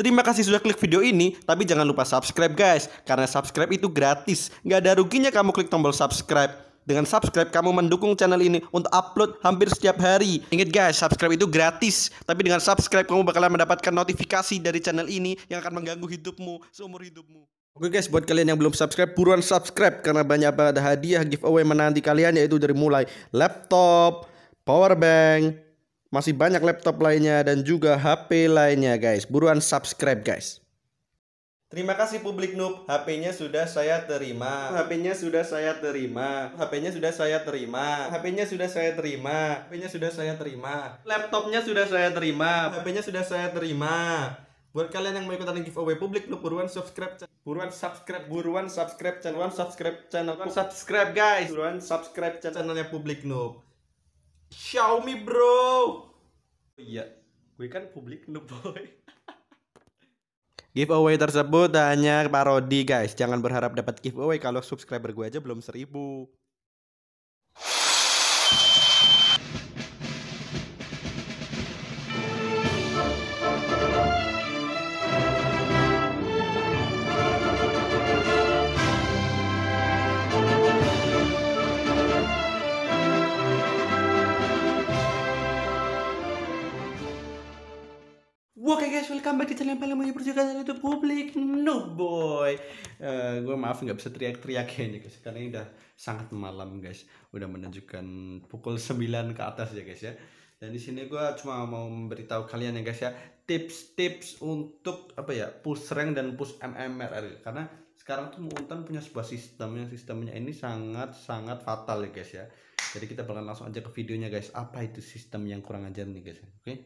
Terima kasih sudah klik video ini, tapi jangan lupa subscribe guys, karena subscribe itu gratis. Nggak ada ruginya kamu klik tombol subscribe. Dengan subscribe kamu mendukung channel ini untuk upload hampir setiap hari. Ingat guys, subscribe itu gratis, tapi dengan subscribe kamu bakalan mendapatkan notifikasi dari channel ini yang akan mengganggu hidupmu seumur hidupmu. Oke guys, buat kalian yang belum subscribe, buruan subscribe karena banyak banget hadiah giveaway menanti kalian yaitu dari mulai laptop, power bank, masih banyak laptop lainnya dan juga HP lainnya guys. Buruan subscribe guys. Terima kasih publik noob, HP-nya sudah saya terima. HP-nya sudah saya terima. HP-nya sudah saya terima. HP-nya sudah saya terima. HP-nya sudah saya terima. Laptopnya sudah saya terima. HP-nya sudah saya terima. Buat kalian yang mau ikutan giveaway publik noob buruan subscribe. Buruan subscribe, buruan subscribe channel, buruan subscribe channel, subscribe guys. Buruan subscribe channelnya publik noob. Xiaomi bro. Iya, gue kan publik noob boy. giveaway tersebut hanya parodi guys. Jangan berharap dapat giveaway kalau subscriber gue aja belum seribu. Oke okay guys, welcome back di channel yang paling menyebut juga dari itu publik No boy uh, eh, Gue maaf gak bisa teriak-teriak kayaknya guys Karena ini udah sangat malam guys Udah menunjukkan pukul 9 ke atas ya guys ya Dan di sini gue cuma mau memberitahu kalian ya guys ya Tips-tips untuk apa ya push rank dan push MMR Karena sekarang tuh Muntan punya sebuah sistem yang sistemnya ini sangat-sangat fatal ya guys ya Jadi kita bakal langsung aja ke videonya guys Apa itu sistem yang kurang ajar nih guys ya? Oke okay?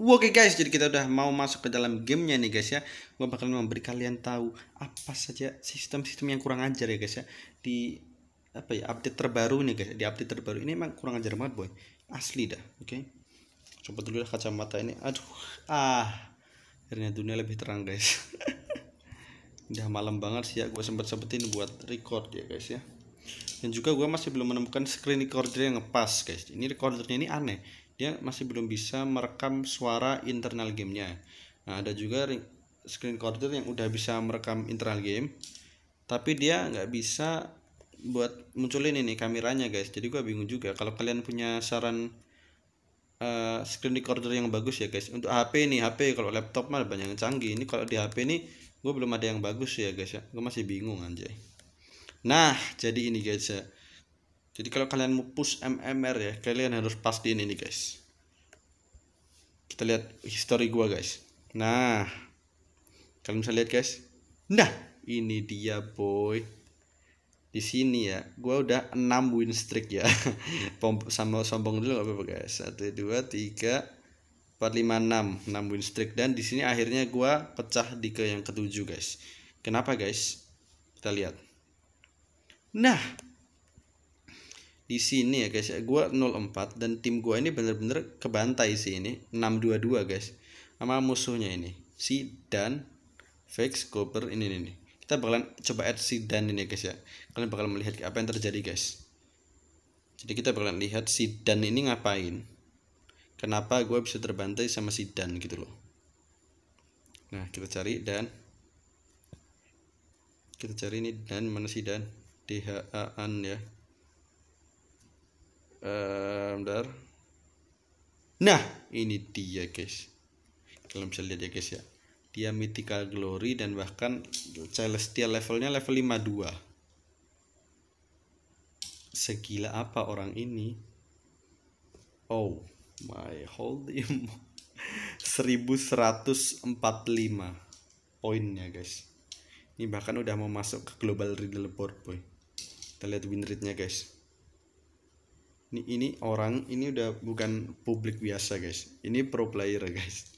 Oke okay guys, jadi kita udah mau masuk ke dalam gamenya nih guys ya. Gue bakal memberi kalian tahu apa saja sistem-sistem yang kurang ajar ya guys ya. Di apa ya update terbaru nih guys. Di update terbaru ini emang kurang ajar banget boy. Asli dah, oke. Okay? Coba dulu lah kacamata ini. Aduh, ah. Akhirnya dunia lebih terang guys. udah malam banget sih ya. Gue sempet sempetin buat record ya guys ya. Dan juga gue masih belum menemukan screen recorder yang ngepas guys. Ini recordernya ini aneh dia masih belum bisa merekam suara internal gamenya nah ada juga screen recorder yang udah bisa merekam internal game tapi dia nggak bisa buat munculin ini kameranya guys jadi gua bingung juga kalau kalian punya saran uh, screen recorder yang bagus ya guys untuk HP nih HP kalau laptop mah banyak yang canggih ini kalau di HP ini gue belum ada yang bagus ya guys ya gue masih bingung anjay nah jadi ini guys ya jadi kalau kalian mau push MMR ya kalian harus pastiin ini guys kita lihat history gua guys nah kalian bisa lihat guys nah ini dia boy di sini ya gue udah 6 win streak ya sama sombong dulu gak apa-apa guys 1 2 3 4 5 6 6 win streak dan di sini akhirnya gue pecah di ke yang ketujuh guys kenapa guys kita lihat nah di sini ya guys ya gue 04 dan tim gue ini bener-bener kebantai sih ini 622 guys sama musuhnya ini si dan fix Cooper ini nih kita bakalan coba add si dan ini guys ya kalian bakal melihat apa yang terjadi guys jadi kita bakalan lihat si dan ini ngapain kenapa gue bisa terbantai sama si dan gitu loh nah kita cari dan kita cari ini dan mana si dan DHA ya bentar. nah ini dia guys kalian bisa lihat ya guys ya dia mythical glory dan bahkan celestial levelnya level 52 segila apa orang ini oh my hold holy 1145 poinnya guys ini bahkan udah mau masuk ke global leaderboard boy kita lihat win rate nya guys ini, ini orang ini udah bukan publik biasa guys ini pro player guys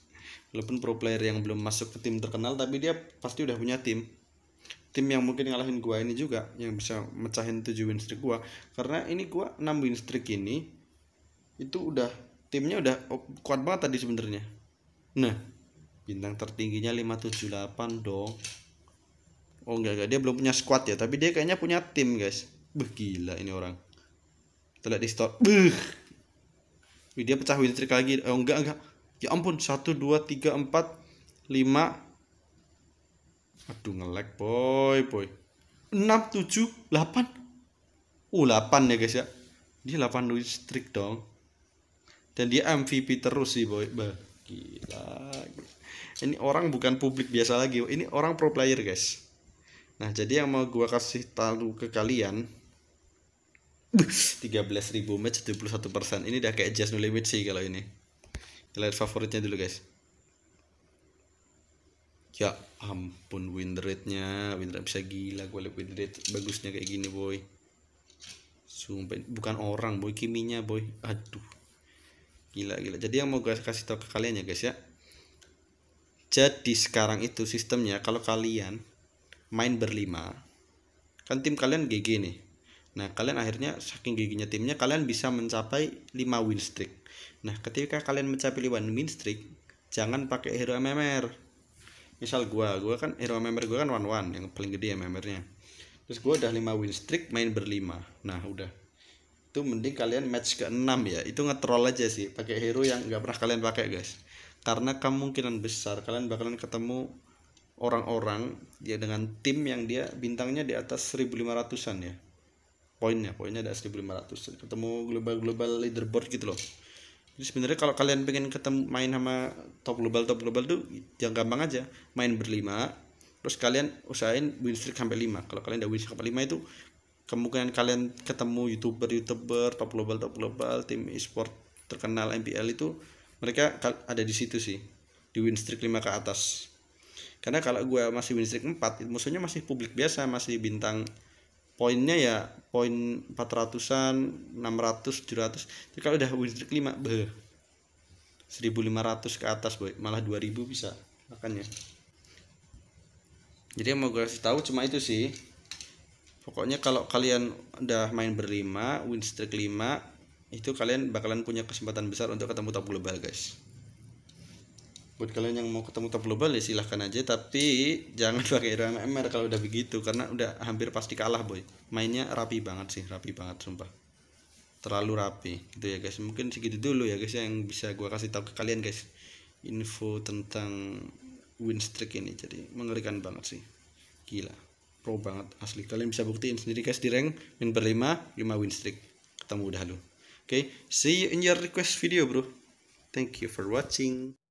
walaupun pro player yang belum masuk ke tim terkenal tapi dia pasti udah punya tim tim yang mungkin ngalahin gua ini juga yang bisa mecahin 7 win streak gua karena ini gua 6 win streak ini itu udah timnya udah kuat banget tadi sebenarnya nah bintang tertingginya 578 dong oh enggak enggak dia belum punya squad ya tapi dia kayaknya punya tim guys Begila ini orang kita di store Buh. dia pecah wheel trick lagi oh enggak enggak ya ampun 1 2 3 4 5 aduh ngelag boy boy 6 7 8 uh 8 ya guys ya dia 8 wheel trick dong dan dia MVP terus sih boy bah gila ini orang bukan publik biasa lagi ini orang pro player guys nah jadi yang mau gue kasih tahu ke kalian 13.000 match 71 persen ini udah kayak just no limit sih kalau ini kita lihat favoritnya dulu guys ya ampun win rate nya win rate bisa gila gue liat win rate bagusnya kayak gini boy sumpah bukan orang boy kiminya boy aduh gila gila jadi yang mau gue kasih tau ke kalian ya guys ya jadi sekarang itu sistemnya kalau kalian main berlima kan tim kalian GG nih Nah, kalian akhirnya saking giginya timnya kalian bisa mencapai 5 win streak. Nah, ketika kalian mencapai 5 win streak, jangan pakai hero MMR. Misal gue gue kan hero MMR gue kan one one yang paling gede MMR-nya. Terus gue udah 5 win streak main berlima. Nah, udah. Itu mending kalian match ke 6 ya. Itu ngetrol aja sih pakai hero yang nggak pernah kalian pakai, guys. Karena kemungkinan besar kalian bakalan ketemu orang-orang ya dengan tim yang dia bintangnya di atas 1500-an ya poinnya poinnya ada 1500 ketemu global global leaderboard gitu loh jadi sebenarnya kalau kalian pengen ketemu main sama top global top global tuh yang gampang aja main berlima terus kalian usahain win streak sampai 5 kalau kalian udah win streak sampai 5 itu kemungkinan kalian ketemu youtuber youtuber top global top global tim e-sport terkenal MPL itu mereka ada di situ sih di win streak 5 ke atas karena kalau gue masih win streak 4 musuhnya masih publik biasa masih bintang poinnya ya poin 400-an 600 700 tapi kalau udah win streak 5 beh 1500 ke atas boy malah 2000 bisa makanya jadi yang mau gue kasih tahu cuma itu sih pokoknya kalau kalian udah main berlima win streak 5 itu kalian bakalan punya kesempatan besar untuk ketemu top global guys buat kalian yang mau ketemu top global ya silahkan aja tapi jangan pakai MMR kalau udah begitu karena udah hampir pasti kalah boy mainnya rapi banget sih rapi banget sumpah terlalu rapi gitu ya guys mungkin segitu dulu ya guys ya, yang bisa gua kasih tahu ke kalian guys info tentang win streak ini jadi mengerikan banget sih gila pro banget asli kalian bisa buktiin sendiri guys di rank min berlima 5 win streak ketemu dah lu oke okay, see you in your request video bro thank you for watching